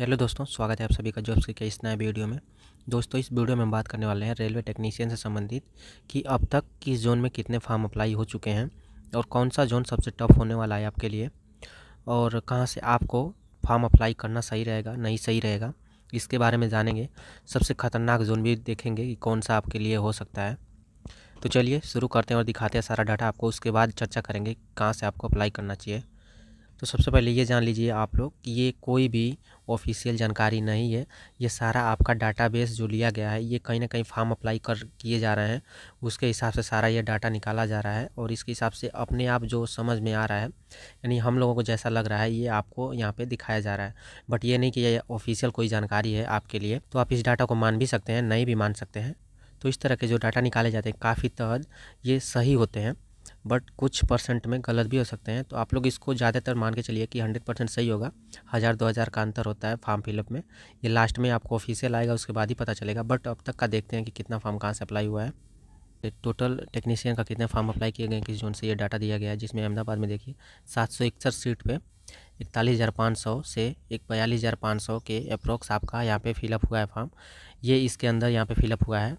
hello दोस्तों स्वागत है आप सभी का जॉब्स के इस नए वीडियो में दोस्तों इस वीडियो में हम बात करने वाले हैं रेलवे टेक्नीशियन से संबंधित कि अब तक किस जोन में कितने फॉर्म अप्लाई हो चुके हैं और कौन सा जोन सबसे टफ होने वाला है आपके लिए और कहाँ से आपको फॉर्म अप्लाई करना सही रहेगा नहीं सही रहेगा इसके बारे में जानेंगे सबसे ख़तरनाक जोन भी देखेंगे कि कौन सा आपके लिए हो सकता है तो चलिए शुरू करते हैं और दिखाते हैं सारा डाटा आपको उसके बाद चर्चा करेंगे कहाँ से आपको अप्लाई करना चाहिए तो सबसे पहले ये जान लीजिए आप लोग कि ये कोई भी ऑफिशियल जानकारी नहीं है ये सारा आपका डाटाबेस जो लिया गया है ये कहीं ना कहीं फॉर्म अप्लाई कर किए जा रहे हैं उसके हिसाब से सारा ये डाटा निकाला जा रहा है और इसके हिसाब से अपने आप जो समझ में आ रहा है यानी हम लोगों को जैसा लग रहा है ये आपको यहाँ पर दिखाया जा रहा है बट ये नहीं कि ये ऑफिशियल कोई जानकारी है आपके लिए तो आप इस डाटा को मान भी सकते हैं नहीं भी मान सकते हैं तो इस तरह के जो डाटा निकाले जाते हैं काफ़ी तहद ये सही होते हैं बट कुछ परसेंट में गलत भी हो सकते हैं तो आप लोग इसको ज़्यादातर मान के चलिए कि हंड्रेड परसेंट सही होगा हज़ार दो हज़ार का अंतर होता है फॉर्म फिलअप में ये लास्ट में आपको ऑफिसियल आएगा उसके बाद ही पता चलेगा बट अब तक का देखते हैं कि कितना फॉर्म कहाँ से अप्लाई हुआ है टोटल टेक्नीशियन का कितने फॉर्म अप्लाई किए गए किस जोन से ये डाटा दिया गया है जिसमें अहमदाबाद में देखिए सात सौ इकसठ सीट पर इकतालीस हज़ार पाँच सौ से एक बयालीस हज़ार पाँच सौ के अप्रोक्स आपका यहाँ पे फिलअप हुआ है फॉर्म ये इसके अंदर यहाँ पे फिलअप हुआ है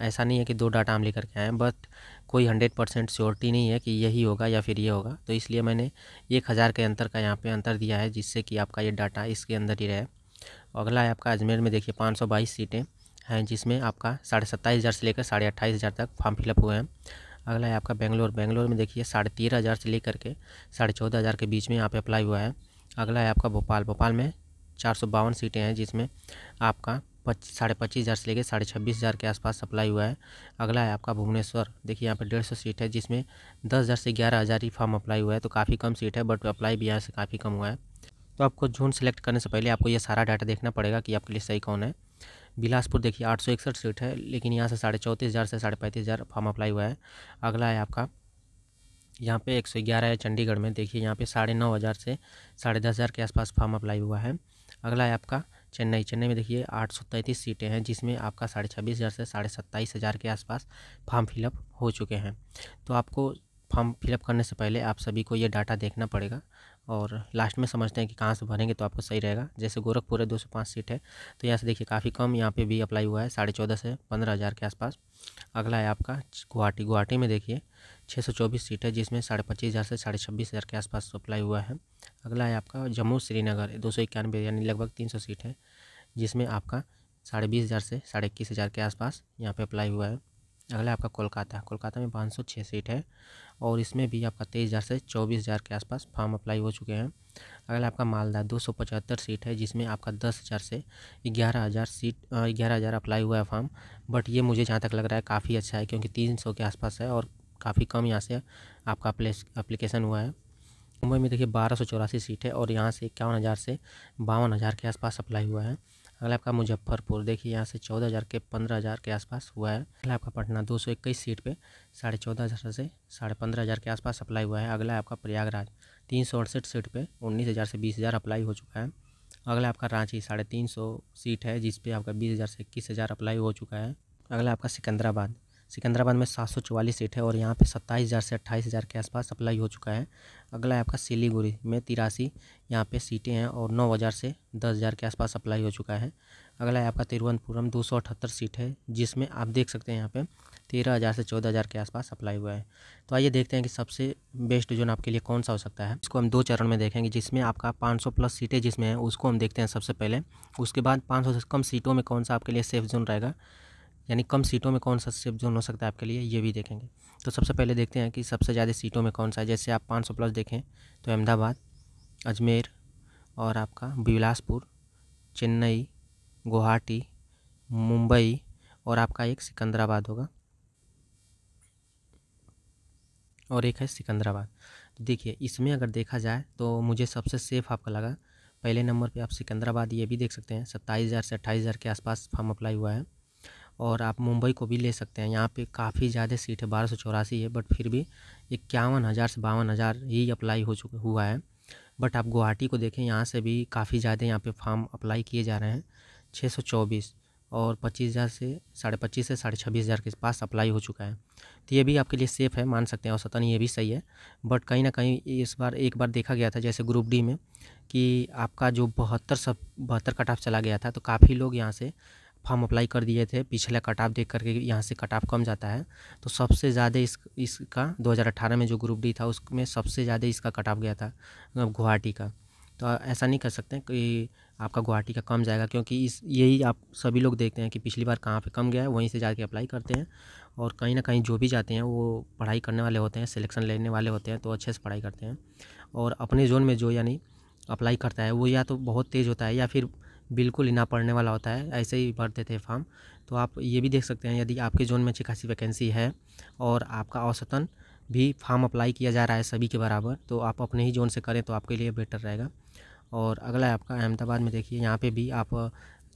ऐसा नहीं है कि दो डाटा हम लेकर के आए बट कोई हंड्रेड परसेंट श्योरिटी नहीं है कि यही होगा या फिर ये होगा तो इसलिए मैंने एक हज़ार के अंतर का यहाँ पे अंतर दिया है जिससे कि आपका ये डाटा इसके अंदर ही रहे अगला है आपका अजमेर में देखिए पाँच सौ बाईस सीटें हैं जिसमें आपका साढ़े सत्ताईस हज़ार से लेकर साढ़े अट्ठाईस हज़ार तक फॉर्म फिलअप हुए हैं अगला है आपका बेंगलोर बेंगलोर में देखिए साढ़े तेरह हज़ार से लेकर के साढ़े चौदह हज़ार के बीच में यहाँ पे अप्लाई हुआ है अगला है आपका भोपाल भोपाल में चार सौ बावन सीटें हैं जिसमें आपका पच्चीस साढ़े पच्चीस हज़ार से लेकर साढ़े छब्बीस हज़ार के आसपास सप्लाई हुआ है अगला है आपका भुवनेश्वर देखिए यहाँ पर डेढ़ सौ सीट है जिसमें दस हज़ार से ग्यारह हज़ार ही फॉर्म अप्लाई हुआ है तो काफ़ी कम सीट है बट अप्लाई भी यहाँ से काफ़ी कम हुआ है तो आपको जोन सेलेक्ट करने से पहले आपको ये सारा डाटा देखना पड़ेगा कि आपके लिए सही कौन है बिलासपुर देखिए आठ सौ सीट है लेकिन यहाँ से साढ़े हज़ार से साढ़े पैंतीस हज़ार फॉर्म अप्लाई हुआ है अगला है आपका यहाँ पे एक सौ ग्यारह है चंडीगढ़ में देखिए यहाँ पे साढ़े नौ हज़ार से साढ़े दस हज़ार के आसपास फॉर्म अप्लाई हुआ है अगला है आपका चेन्नई चेन्नई में देखिए आठ सौ तैंतीस सीटें हैं जिसमें आपका साढ़े छब्बीस हज़ार से साढ़े सत्ताईस हज़ार के आसपास फॉर्म फिलअप हो चुके हैं तो आपको फॉर्म फिलअप करने से पहले आप सभी को ये डाटा देखना पड़ेगा और लास्ट में समझते हैं कि कहाँ से भरेंगे तो आपको सही रहेगा जैसे गोरखपुर है दो सौ पाँच सीट है तो यहाँ से देखिए काफ़ी कम यहाँ पे भी अप्लाई हुआ है साढ़े चौदह से पंद्रह हज़ार के आसपास अगला है आपका गुवाहाटी गुवाहाटी में देखिए छः सौ चौबीस सीट है जिसमें साढ़े पच्चीस हज़ार से साढ़े छब्बीस हज़ार के आसपास अप्लाई हुआ है अगला है आपका जम्मू श्रीनगर दो सौ इक्यानवे यानी लगभग तीन सौ सीट है जिसमें आपका साढ़े बीस हज़ार से साढ़े इक्कीस हज़ार के आसपास यहाँ पर अप्लाई हुआ है अगला आपका कोलकाता कोलकाता में पाँच सौ छः सीट है और इसमें भी आपका तेईस हज़ार से चौबीस हज़ार के आसपास फॉर्म अप्लाई हो चुके हैं अगला आपका मालदा दो सौ पचहत्तर सीट है जिसमें आपका दस हज़ार से ग्यारह हज़ार सीट ग्यारह हज़ार अप्लाई हुआ है फॉर्म बट ये मुझे जहाँ तक लग रहा है काफ़ी अच्छा है क्योंकि तीन सौ के आसपास है और काफ़ी कम यहाँ से आपका अप्लीकेशन हुआ है मुंबई में देखिए बारह सौ चौरासी सीट है और यहाँ से इक्यावन हज़ार से बावन हज़ार के आसपास अप्लाई हुआ है अगला आपका मुजफ्फरपुर देखिए यहाँ से चौदह हज़ार के पंद्रह हज़ार के आसपास हुआ है अगला आपका पटना दो सौ इक्कीस सीट पे साढ़े चौदह हज़ार से साढ़े पंद्रह हज़ार के आसपास अप्लाई हुआ है अगला आपका प्रयागराज तीन सौ अड़सठ सीट पे उन्नीस हज़ार से बीस हज़ार अप्लाई हो चुका है अगला आपका रांची साढ़े तीन सौ सीट है जिसपे आपका बीस हज़ार से इक्कीस हज़ार अप्लाई हो चुका है अगला आपका सिकंदराबाद सिकंदराबाद में सात सौ चवालीस सीट है और यहाँ पे सत्ताईस हज़ार से अट्ठाईस हज़ार के आसपास सप्लाई हो चुका है अगला है आपका सिलीगुड़ी में तिरासी यहाँ पे सीटें हैं और नौ हज़ार से दस हज़ार के आसपास सप्लाई हो चुका है अगला है आपका तिरुवनंतपुरम दो सौ अठहत्तर सीट है जिसमें आप देख सकते हैं यहाँ पर तेरह हज़ार से चौदह हज़ार के आसपास सप्लाई हुआ है तो आइए देखते हैं कि सबसे बेस्ट जोन आपके लिए कौन सा हो सकता है इसको हम दो चरण में देखेंगे जिसमें आपका सौ प्लस सीटें जिसमें हैं उसको हम देखते हैं सबसे पहले उसके बाद सौ से कम सीटों में कौन सा आपके लिए सेफ जोन रहेगा यानी कम सीटों में कौन सा सेफ जोन हो सकता है आपके लिए ये भी देखेंगे तो सबसे पहले देखते हैं कि सबसे ज़्यादा सीटों में कौन सा है जैसे आप 500 प्लस देखें तो अहमदाबाद अजमेर और आपका बिलासपुर चेन्नई गुवाहाटी मुंबई और आपका एक सिकंदराबाद होगा और एक है सिकंदराबाद तो देखिए इसमें अगर देखा जाए तो मुझे सबसे सेफ़ आपका लगा पहले नंबर पे आप सिकंदराबाद ये भी देख सकते हैं सत्ताईस हज़ार से अट्ठाईस हज़ार के आसपास फॉर्म अप्लाई हुआ है और आप मुंबई को भी ले सकते हैं यहाँ पे काफ़ी ज़्यादा सीट है बारह सौ चौरासी है बट फिर भी इक्यावन हज़ार से बावन हज़ार ही अप्लाई हो चुका हुआ है बट आप गुवाहाटी को देखें यहाँ से भी काफ़ी ज़्यादा यहाँ पे फॉर्म अप्लाई किए जा रहे हैं छः सौ चौबीस और पच्चीस हज़ार से साढ़े पच्चीस से साढ़े छब्बीस हज़ार के पास अप्लाई हो चुका है तो ये भी आपके लिए सेफ़ है मान सकते हैं औसतन ये भी सही है बट कहीं ना कहीं इस बार एक बार देखा गया था जैसे ग्रुप डी में कि आपका जो बहत्तर सब बहत्तर कट ऑफ चला गया था तो काफ़ी लोग यहाँ से फॉर्म अप्लाई कर दिए थे पिछला कट ऑफ देख करके यहाँ से कट ऑफ कम जाता है तो सबसे ज़्यादा इस इसका 2018 में जो ग्रुप डी था उसमें सबसे ज़्यादा इसका कट ऑफ गया था गुवाहाटी का तो ऐसा नहीं कर सकते कि आपका गुवाहाटी का कम जाएगा क्योंकि इस यही आप सभी लोग देखते हैं कि पिछली बार कहाँ पे कम गया है वहीं से जाके अप्लाई करते हैं और कहीं ना कहीं जो भी जाते हैं वो पढ़ाई करने वाले होते हैं सिलेक्शन लेने वाले होते हैं तो अच्छे से पढ़ाई करते हैं और अपने जोन में जो यानी अप्लाई करता है वो या तो बहुत तेज़ होता है या फिर बिल्कुल ही ना पढ़ने वाला होता है ऐसे ही भर देते हैं फॉर्म तो आप ये भी देख सकते हैं यदि आपके जोन में अच्छी खासी वैकेंसी है और आपका औसतन भी फॉर्म अप्लाई किया जा रहा है सभी के बराबर तो आप अपने ही जोन से करें तो आपके लिए बेटर रहेगा और अगला है आपका अहमदाबाद में देखिए यहाँ पे भी आप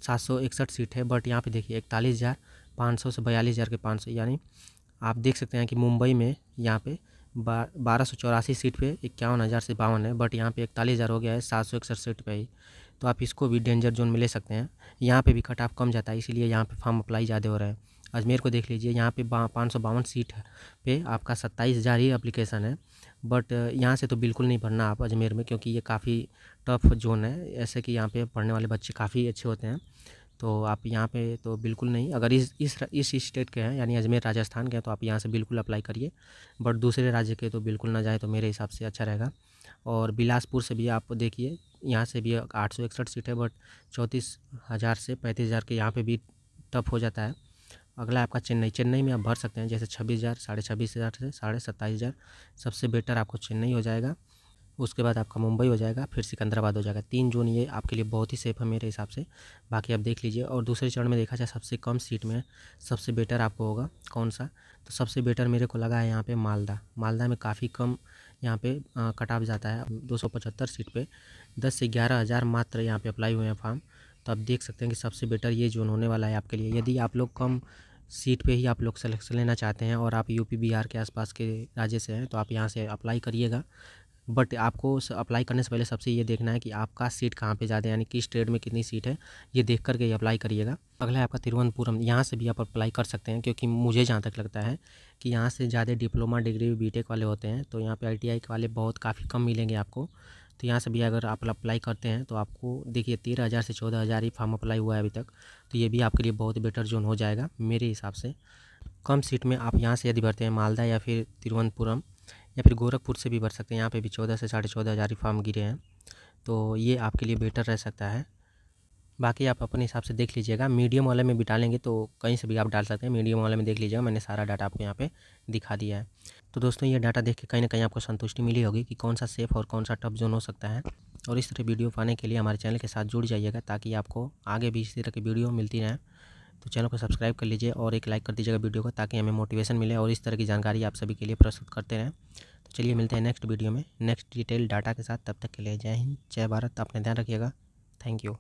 सात सौ इकसठ सीट है बट यहाँ पे देखिए इकतालीस हज़ार पाँच सौ से बयालीस हज़ार के पाँच सौ यानी आप देख सकते हैं कि मुंबई में यहाँ पे बारह सौ चौरासी सीट पे इक्यावन हज़ार से बावन है बट यहाँ पे इकतालीस हज़ार हो गया है सात सौ इकसठ सीट पर ही तो आप इसको भी डेंजर जोन में ले सकते हैं यहाँ पे भी कट ऑफ कम जाता है इसीलिए यहाँ पे फॉर्म अप्लाई ज़्यादा हो रहा है अजमेर को देख लीजिए यहाँ पे पाँच सौ बावन सीट पे आपका सत्ताईस हज़ार ही अप्लीकेशन है बट यहाँ से तो बिल्कुल नहीं भरना आप अजमेर में क्योंकि ये काफ़ी टफ जोन है ऐसे कि यहाँ पर पढ़ने वाले बच्चे काफ़ी अच्छे होते हैं तो आप यहाँ पे तो बिल्कुल नहीं अगर इस इस इस स्टेट के हैं यानी अजमेर राजस्थान के हैं तो आप यहाँ से बिल्कुल अप्लाई करिए बट दूसरे राज्य के तो बिल्कुल ना जाए तो मेरे हिसाब से अच्छा रहेगा और बिलासपुर से भी आप देखिए यहाँ से भी आठ सौ इकसठ सीट है बट चौंतीस हज़ार से पैंतीस हज़ार के यहाँ पे भी टफ हो जाता है अगला आपका चेन्नई चेन्नई में आप भर सकते हैं जैसे छब्बीस हज़ार साढ़े छब्बीस हज़ार से साढ़े सत्ताईस हज़ार सबसे बेटर आपको चेन्नई हो जाएगा उसके बाद आपका मुंबई हो जाएगा फिर सिकंदराबाद हो जाएगा तीन जून ये आपके लिए बहुत ही सेफ है मेरे हिसाब से बाकी आप देख लीजिए और दूसरे चरण में देखा जाए सबसे कम सीट में सबसे बेटर आपको होगा कौन सा तो सबसे बेटर मेरे को लगा है यहाँ पे मालदा मालदा में काफ़ी कम यहाँ पे कटाव जाता है पचहत्तर सीट पे 10 से ग्यारह हज़ार मात्र यहाँ पे अप्लाई हुए हैं फॉर्म तो आप देख सकते हैं कि सबसे बेटर ये जोन होने वाला है आपके लिए यदि आप लोग कम सीट पे ही आप लोग सेलेक्शन लेना चाहते हैं और आप यूपी बिहार के आसपास के राज्य से हैं तो आप यहाँ से अप्लाई करिएगा बट आपको अप्लाई करने से पहले सबसे ये देखना है कि आपका सीट कहाँ पे ज़्यादा है यानी किस ट्रेड में कितनी सीट है ये देख करके अप्लाई करिएगा अगला है आपका तिरुवनंतपुरम यहाँ से भी आप अप्लाई कर सकते हैं क्योंकि मुझे जहाँ तक लगता है कि यहाँ से ज़्यादा डिप्लोमा डिग्री बीटेक वाले होते हैं तो यहाँ पे आईटीआई वाले बहुत काफ़ी कम मिलेंगे आपको तो यहाँ से भी अगर आप अप्लाई करते हैं तो आपको देखिए तेरह हज़ार से चौदह हज़ार ही फॉर्म अप्लाई हुआ है अभी तक तो ये भी आपके लिए बहुत बेटर जोन हो जाएगा मेरे हिसाब से कम सीट में आप यहाँ से यदि भरते हैं मालदा या फिर तिरुवनंतपुरम या फिर गोरखपुर से भी भर सकते हैं यहाँ पर भी चौदह से साढ़े चौदह हज़ार ही फॉर्म गिरे हैं तो ये आपके लिए बेटर रह सकता है बाकी आप अपने हिसाब से देख लीजिएगा मीडियम वाले में भी डालेंगे तो कहीं से भी आप डाल सकते हैं मीडियम वाले में देख लीजिएगा मैंने सारा डाटा आपको यहाँ पे दिखा दिया है तो दोस्तों ये डाटा देख के कहीं ना कहीं आपको संतुष्टि मिली होगी कि कौन सा सेफ और कौन सा टफ जोन हो सकता है और इस तरह वीडियो पाने के लिए हमारे चैनल के साथ जुड़ जाइएगा ताकि आपको आगे भी इसी तरह की वीडियो मिलती रहें तो चैनल को सब्सक्राइब कर लीजिए और एक लाइक कर दीजिएगा वीडियो को ताकि हमें मोटिवेशन मिले और इस तरह की जानकारी आप सभी के लिए प्रस्तुत करते रहें तो चलिए मिलते हैं नेक्स्ट वीडियो में नेक्स्ट डिटेल डाटा के साथ तब तक के लिए जय हिंद जय भारत अपने ध्यान रखिएगा थैंक यू